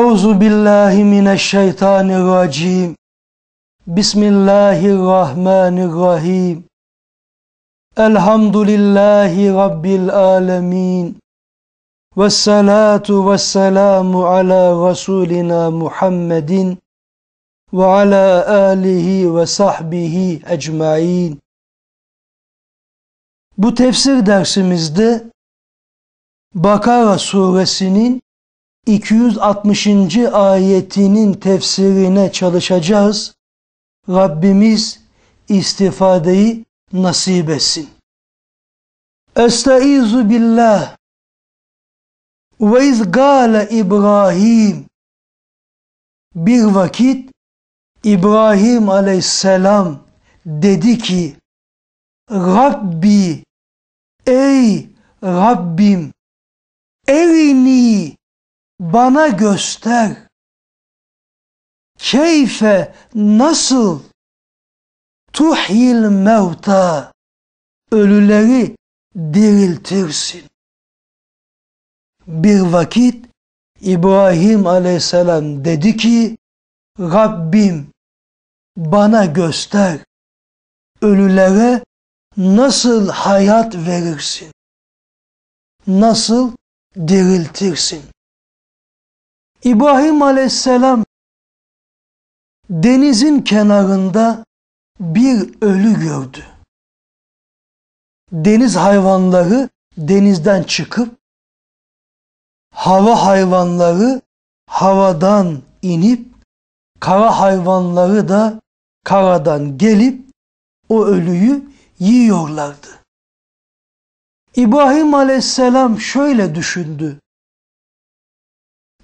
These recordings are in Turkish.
Euzu billahi mineşşeytanirracim. Bismillahirrahmanirrahim. Elhamdülillahi rabbil alamin. Ves salatu ves selamu ala rasulina Muhammedin ve ala alihi ve sahbihi ecmaîn. Bu tefsir dersimizde Bakara suresinin 260. ayetinin tefsirine çalışacağız. Rabbimiz istifadeyi nasip etsin. Estaizu billah ve iz gâle İbrahim bir vakit İbrahim aleyhisselam dedi ki Rabbi ey Rabbim erini bana göster. Keyfe nasıl tuhyil mevta ölüleri diriltirsin. Bir vakit İbrahim aleyhisselam dedi ki Rabbim bana göster ölülere nasıl hayat verirsin? Nasıl diriltirsin? İbrahim aleyhisselam denizin kenarında bir ölü gördü. Deniz hayvanları denizden çıkıp hava hayvanları havadan inip kara hayvanları da karadan gelip o ölüyü yiyorlardı. İbrahim aleyhisselam şöyle düşündü.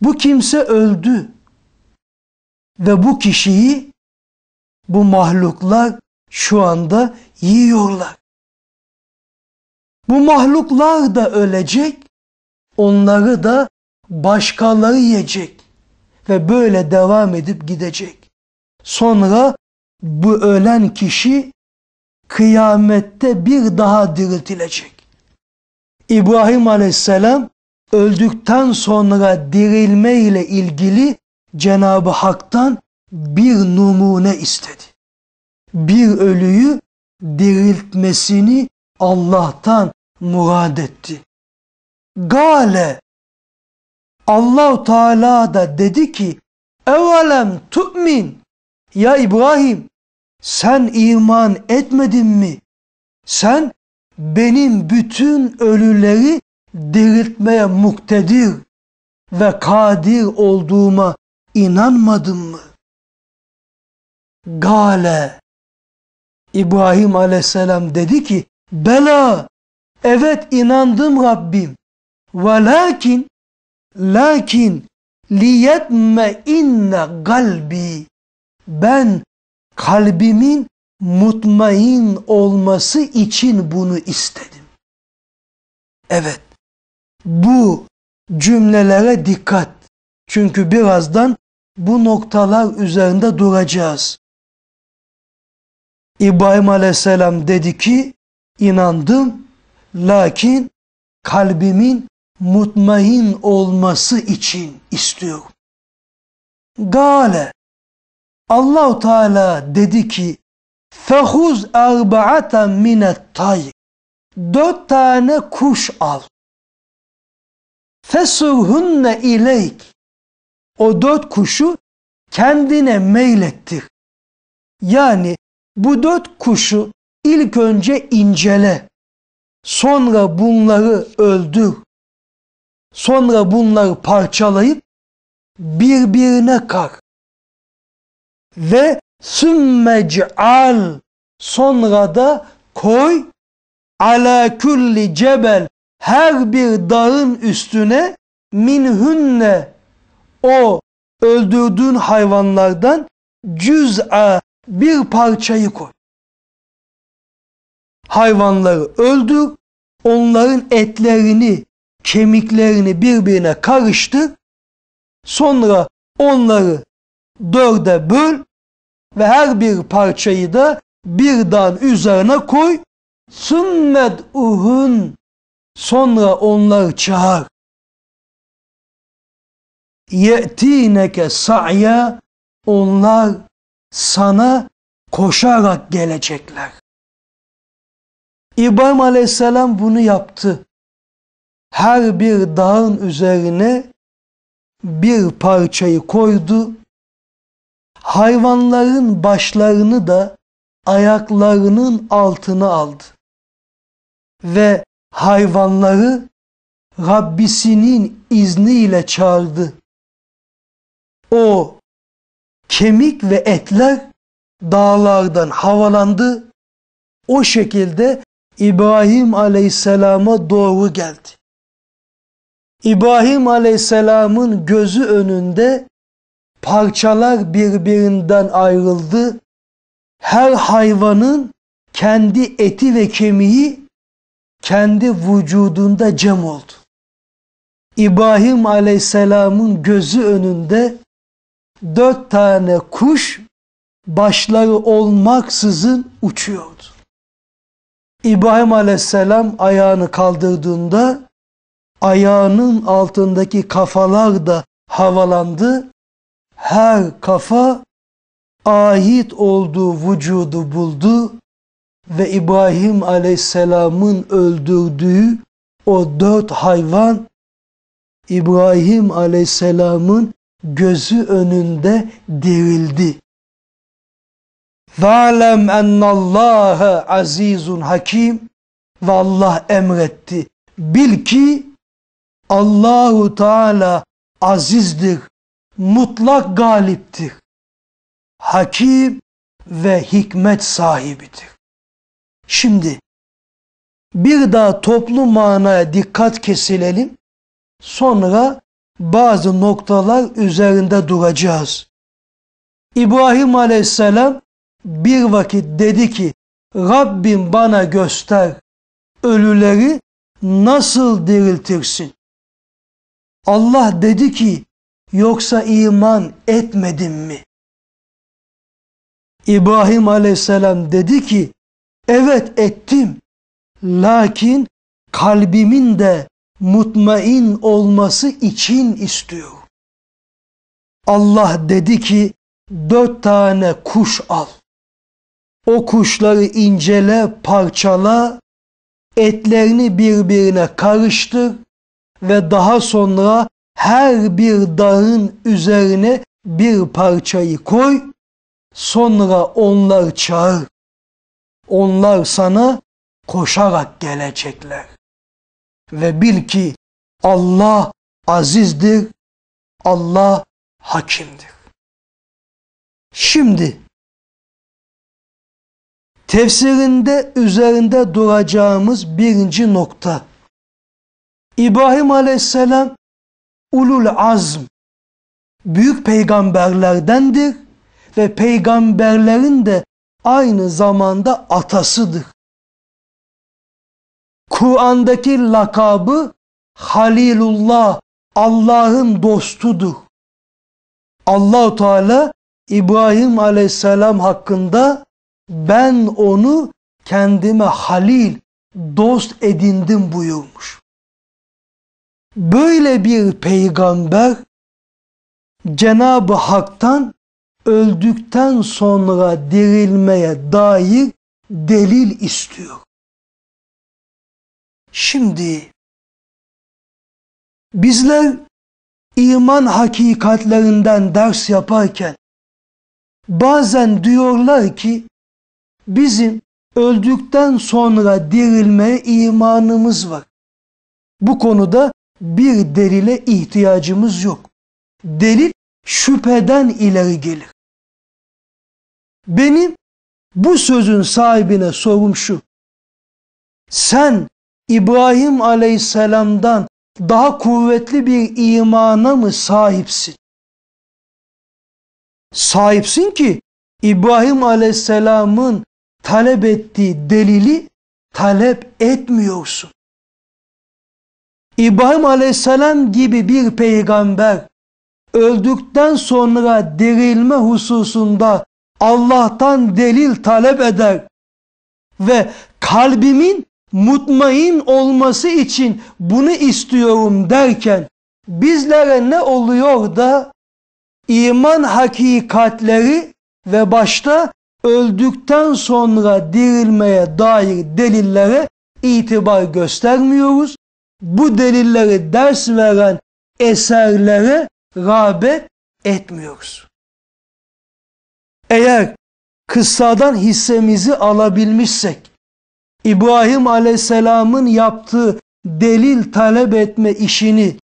Bu kimse öldü ve bu kişiyi bu mahluklar şu anda yiyorlar. Bu mahluklar da ölecek, onları da başkaları yiyecek ve böyle devam edip gidecek. Sonra bu ölen kişi kıyamette bir daha diriltilecek. İbrahim aleyhisselam öldükten sonra dirilme ile ilgili Cenab-ı Hak'tan bir numune istedi. Bir ölüyü diriltmesini Allah'tan murad etti. Gale Allahu Teala da dedi ki: "Evelem tu'min ya İbrahim sen iman etmedin mi? Sen benim bütün ölüleri diriltmeye muktedir ve kadir olduğuma inanmadın mı? Gale İbrahim aleyhisselam dedi ki bela evet inandım Rabbim ve lakin lakin liyetme inne kalbi ben kalbimin mutmain olması için bunu istedim. Evet bu cümlelere dikkat. Çünkü birazdan bu noktalar üzerinde duracağız. İbrahim Aleyhisselam dedi ki, inandım lakin kalbimin mutmain olması için istiyorum. Gale Allahu Teala dedi ki fehuz arbaata minet tayr dört tane kuş al fesurhunne ileyk. O dört kuşu kendine meylettir. Yani bu dört kuşu ilk önce incele. Sonra bunları öldür. Sonra bunları parçalayıp birbirine kar. Ve sümme ceal sonra da koy ala külli cebel her bir dağın üstüne minhünne o öldürdüğün hayvanlardan cüz'a bir parçayı koy. Hayvanları öldür, onların etlerini, kemiklerini birbirine karıştır. Sonra onları dörde böl ve her bir parçayı da bir dağın üzerine koy. Sümmed uhun Sonra onları çağır. Ye'tineke sa'ya onlar sana koşarak gelecekler. İbrahim Aleyhisselam bunu yaptı. Her bir dağın üzerine bir parçayı koydu. Hayvanların başlarını da ayaklarının altına aldı. Ve hayvanları Rabbisinin izniyle çağırdı. O kemik ve etler dağlardan havalandı. O şekilde İbrahim Aleyhisselam'a doğru geldi. İbrahim Aleyhisselam'ın gözü önünde parçalar birbirinden ayrıldı. Her hayvanın kendi eti ve kemiği kendi vücudunda cem oldu. İbrahim Aleyhisselam'ın gözü önünde dört tane kuş başları olmaksızın uçuyordu. İbrahim Aleyhisselam ayağını kaldırdığında ayağının altındaki kafalar da havalandı. Her kafa ait olduğu vücudu buldu ve İbrahim aleyhisselamın öldürdüğü o dört hayvan İbrahim aleyhisselamın gözü önünde dirildi. Zalem ennallâhe azizun hakim ve Allah emretti. Bil ki Allahu Teala azizdir, mutlak galiptir, hakim ve hikmet sahibidir. Şimdi bir daha toplu manaya dikkat kesilelim. Sonra bazı noktalar üzerinde duracağız. İbrahim aleyhisselam bir vakit dedi ki Rabbim bana göster ölüleri nasıl diriltirsin? Allah dedi ki yoksa iman etmedin mi? İbrahim aleyhisselam dedi ki Evet ettim. Lakin kalbimin de mutmain olması için istiyor. Allah dedi ki dört tane kuş al. O kuşları incele, parçala, etlerini birbirine karıştır ve daha sonra her bir dağın üzerine bir parçayı koy, sonra onlar çağır. Onlar sana koşarak gelecekler. Ve bil ki Allah azizdir, Allah hakimdir. Şimdi tefsirinde üzerinde duracağımız birinci nokta. İbrahim aleyhisselam ulul azm, büyük peygamberlerdendir ve peygamberlerin de aynı zamanda atasıdır. Kur'an'daki lakabı Halilullah, Allah'ın dostudur. Allahu Teala İbrahim Aleyhisselam hakkında ben onu kendime halil, dost edindim buyurmuş. Böyle bir peygamber Cenab-ı Hak'tan öldükten sonra dirilmeye dair delil istiyor. Şimdi bizler iman hakikatlerinden ders yaparken bazen diyorlar ki bizim öldükten sonra dirilmeye imanımız var. Bu konuda bir delile ihtiyacımız yok. Delil şüpheden ileri gelir. Benim bu sözün sahibine sorum şu. Sen İbrahim aleyhisselamdan daha kuvvetli bir imana mı sahipsin? Sahipsin ki İbrahim aleyhisselamın talep ettiği delili talep etmiyorsun. İbrahim aleyhisselam gibi bir peygamber öldükten sonra dirilme hususunda Allah'tan delil talep eder ve kalbimin mutmain olması için bunu istiyorum derken bizlere ne oluyor da iman hakikatleri ve başta öldükten sonra dirilmeye dair delillere itibar göstermiyoruz. Bu delilleri ders veren eserlere rağbet etmiyoruz. Eğer kıssadan hissemizi alabilmişsek, İbrahim Aleyhisselam'ın yaptığı delil talep etme işini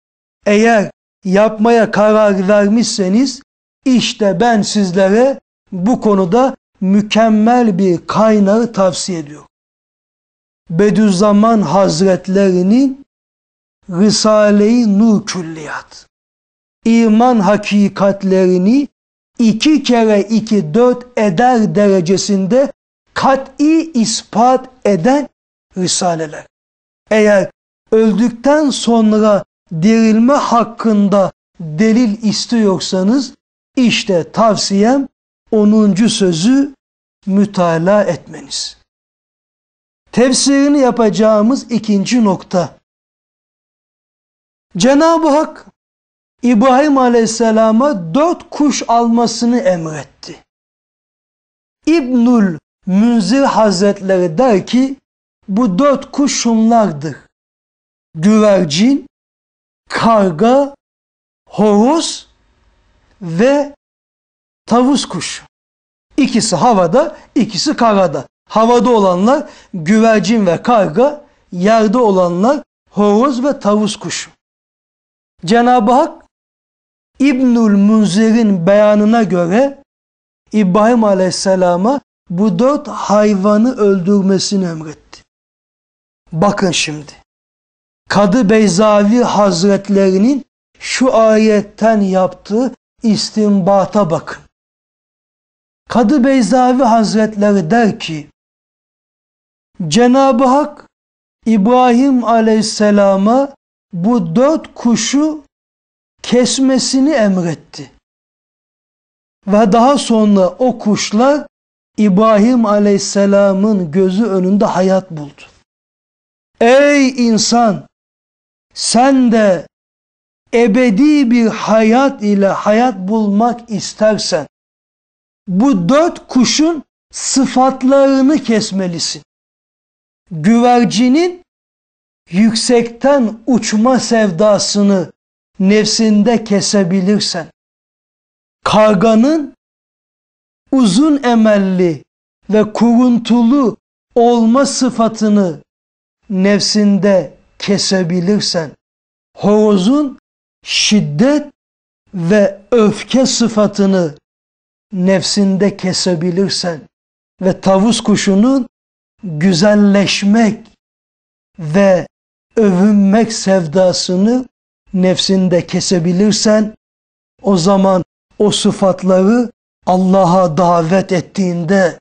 eğer yapmaya karar vermişseniz, işte ben sizlere bu konuda mükemmel bir kaynağı tavsiye ediyorum. Bediüzzaman Hazretlerinin Risale-i Nur Külliyat, iman hakikatlerini iki kere iki dört eder derecesinde kat'i ispat eden risaleler. Eğer öldükten sonra dirilme hakkında delil istiyorsanız işte tavsiyem 10. sözü mütala etmeniz. Tefsirini yapacağımız ikinci nokta. Cenab-ı Hak İbrahim Aleyhisselam'a dört kuş almasını emretti. İbnül Münzir Hazretleri der ki bu dört kuş şunlardır. Güvercin, karga, horoz ve tavus kuşu. İkisi havada, ikisi karada. Havada olanlar güvercin ve karga, yerde olanlar horoz ve tavus kuşu. Cenab-ı Hak İbnül Munzir'in beyanına göre İbrahim Aleyhisselam'a bu dört hayvanı öldürmesini emretti. Bakın şimdi. Kadı Beyzavi Hazretlerinin şu ayetten yaptığı istimbata bakın. Kadı Beyzavi Hazretleri der ki, Cenab-ı Hak İbrahim Aleyhisselam'a bu dört kuşu kesmesini emretti. Ve daha sonra o kuşlar İbrahim Aleyhisselam'ın gözü önünde hayat buldu. Ey insan! Sen de ebedi bir hayat ile hayat bulmak istersen bu dört kuşun sıfatlarını kesmelisin. Güvercinin yüksekten uçma sevdasını nefsinde kesebilirsen, karganın uzun emelli ve kuruntulu olma sıfatını nefsinde kesebilirsen, horozun şiddet ve öfke sıfatını nefsinde kesebilirsen ve tavus kuşunun güzelleşmek ve övünmek sevdasını nefsinde kesebilirsen o zaman o sıfatları Allah'a davet ettiğinde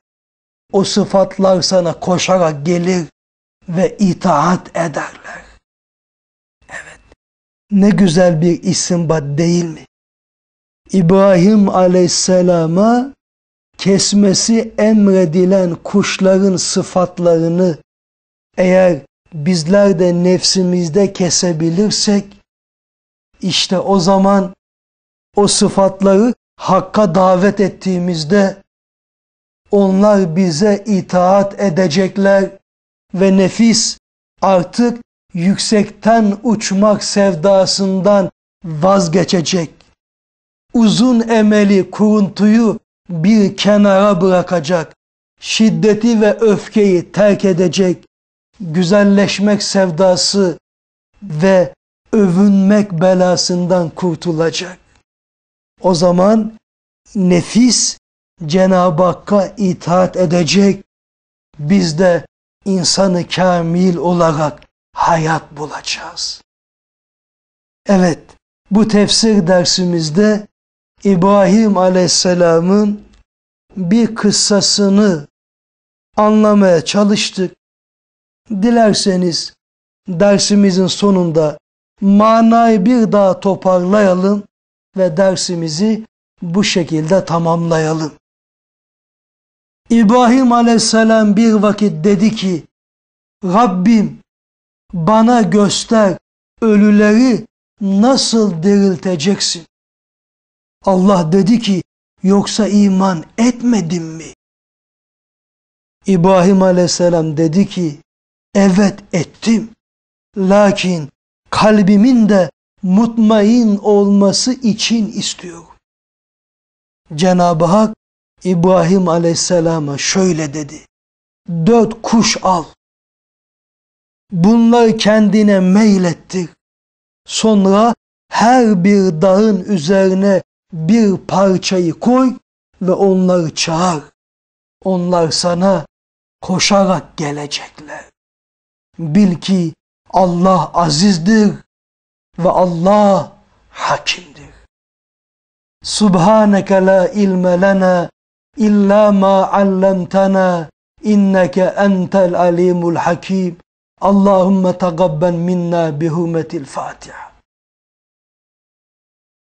o sıfatlar sana koşarak gelir ve itaat ederler. Evet. Ne güzel bir isim bad değil mi? İbrahim aleyhisselama kesmesi emredilen kuşların sıfatlarını eğer bizler de nefsimizde kesebilirsek işte o zaman o sıfatları Hakk'a davet ettiğimizde onlar bize itaat edecekler ve nefis artık yüksekten uçmak sevdasından vazgeçecek. Uzun emeli, kuruntuyu bir kenara bırakacak. Şiddeti ve öfkeyi terk edecek. Güzelleşmek sevdası ve övünmek belasından kurtulacak. O zaman nefis Cenab-ı Hakk'a itaat edecek. Biz de insanı kamil olarak hayat bulacağız. Evet, bu tefsir dersimizde İbrahim Aleyhisselam'ın bir kıssasını anlamaya çalıştık. Dilerseniz dersimizin sonunda manayı bir daha toparlayalım ve dersimizi bu şekilde tamamlayalım. İbrahim aleyhisselam bir vakit dedi ki, Rabbim bana göster ölüleri nasıl dirilteceksin? Allah dedi ki, yoksa iman etmedin mi? İbrahim aleyhisselam dedi ki, evet ettim. Lakin kalbimin de mutmain olması için istiyor. Cenab-ı Hak İbrahim Aleyhisselam'a şöyle dedi. Dört kuş al. Bunları kendine meylettir. Sonra her bir dağın üzerine bir parçayı koy ve onları çağır. Onlar sana koşarak gelecekler. Bil ki Allah azizdir ve Allah hakimdir. Subhaneke la ilme lena illa ma allamtana inneke entel alimul hakim. Allahümme tagabben minna bihurmetil Fatiha.